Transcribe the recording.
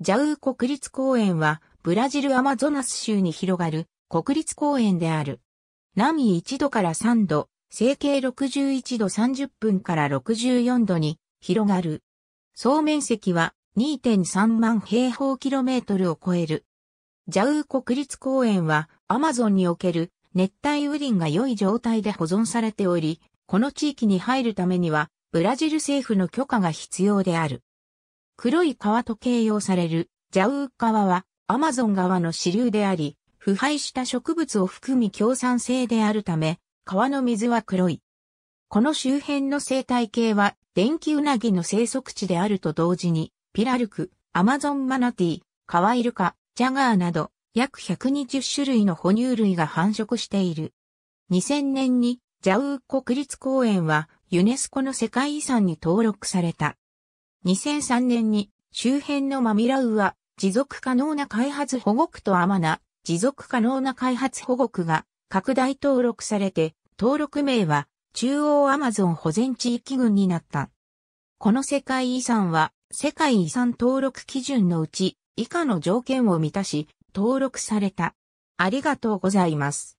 ジャウー国立公園は、ブラジルアマゾナス州に広がる国立公園である。南緯1度から3度、成形61度30分から64度に広がる。総面積は2.3万平方キロメートルを超える。ジャウー国立公園は、アマゾンにおける熱帯雨林が良い状態で保存されており、この地域に入るためには、ブラジル政府の許可が必要である。黒い川と形容されるジャウー川はアマゾン川の支流であり、腐敗した植物を含み共産性であるため、川の水は黒い。この周辺の生態系は電気ウナギの生息地であると同時に、ピラルク、アマゾンマナティー、カワイルカ、ジャガーなど約120種類の哺乳類が繁殖している。2000年にジャウー国立公園はユネスコの世界遺産に登録された。2003年に周辺のマミラウは持続可能な開発保護区とアマナ持続可能な開発保護区が拡大登録されて登録名は中央アマゾン保全地域群になった。この世界遺産は世界遺産登録基準のうち以下の条件を満たし登録された。ありがとうございます。